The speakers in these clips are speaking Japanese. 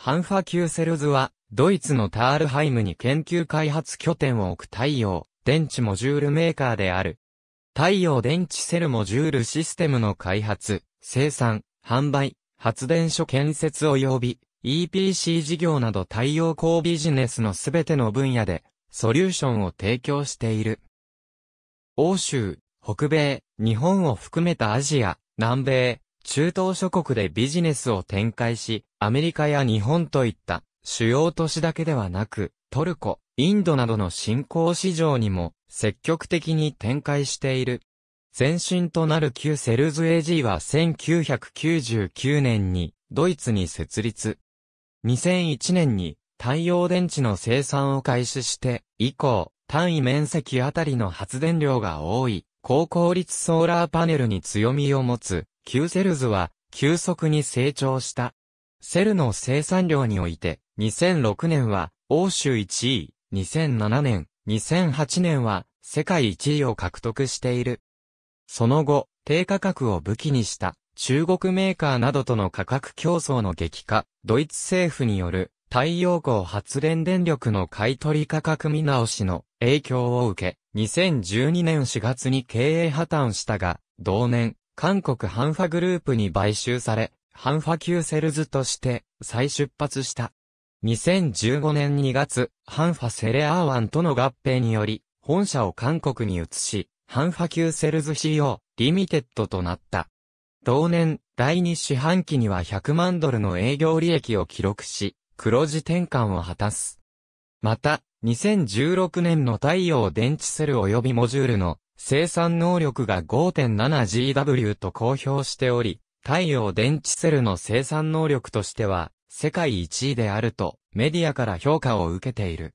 ハンファ・キセルズは、ドイツのタールハイムに研究開発拠点を置く太陽、電池モジュールメーカーである。太陽電池セルモジュールシステムの開発、生産、販売、発電所建設及び EPC 事業など太陽光ビジネスのすべての分野でソリューションを提供している。欧州、北米、日本を含めたアジア、南米、中東諸国でビジネスを展開し、アメリカや日本といった主要都市だけではなく、トルコ、インドなどの新興市場にも積極的に展開している。前身となる旧セルズ AG は1999年にドイツに設立。2001年に太陽電池の生産を開始して以降、単位面積あたりの発電量が多い、高効率ソーラーパネルに強みを持つ旧セルズは急速に成長した。セルの生産量において、2006年は欧州1位、2007年、2008年は世界1位を獲得している。その後、低価格を武器にした中国メーカーなどとの価格競争の激化、ドイツ政府による太陽光発電電力の買取価格見直しの影響を受け、2012年4月に経営破綻したが、同年、韓国ハンファグループに買収され、ハンファキューセルズとして再出発した。2015年2月、ハンファセレアーワンとの合併により、本社を韓国に移し、ハンファキューセルズ CO、リミテッドとなった。同年、第2四半期には100万ドルの営業利益を記録し、黒字転換を果たす。また、2016年の太陽電池セル及びモジュールの生産能力が 5.7GW と公表しており、太陽電池セルの生産能力としては、世界1位であると、メディアから評価を受けている。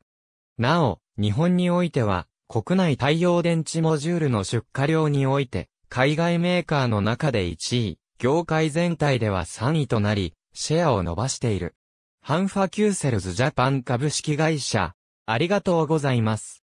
なお、日本においては、国内太陽電池モジュールの出荷量において、海外メーカーの中で1位、業界全体では3位となり、シェアを伸ばしている。ハンファキューセルズジャパン株式会社、ありがとうございます。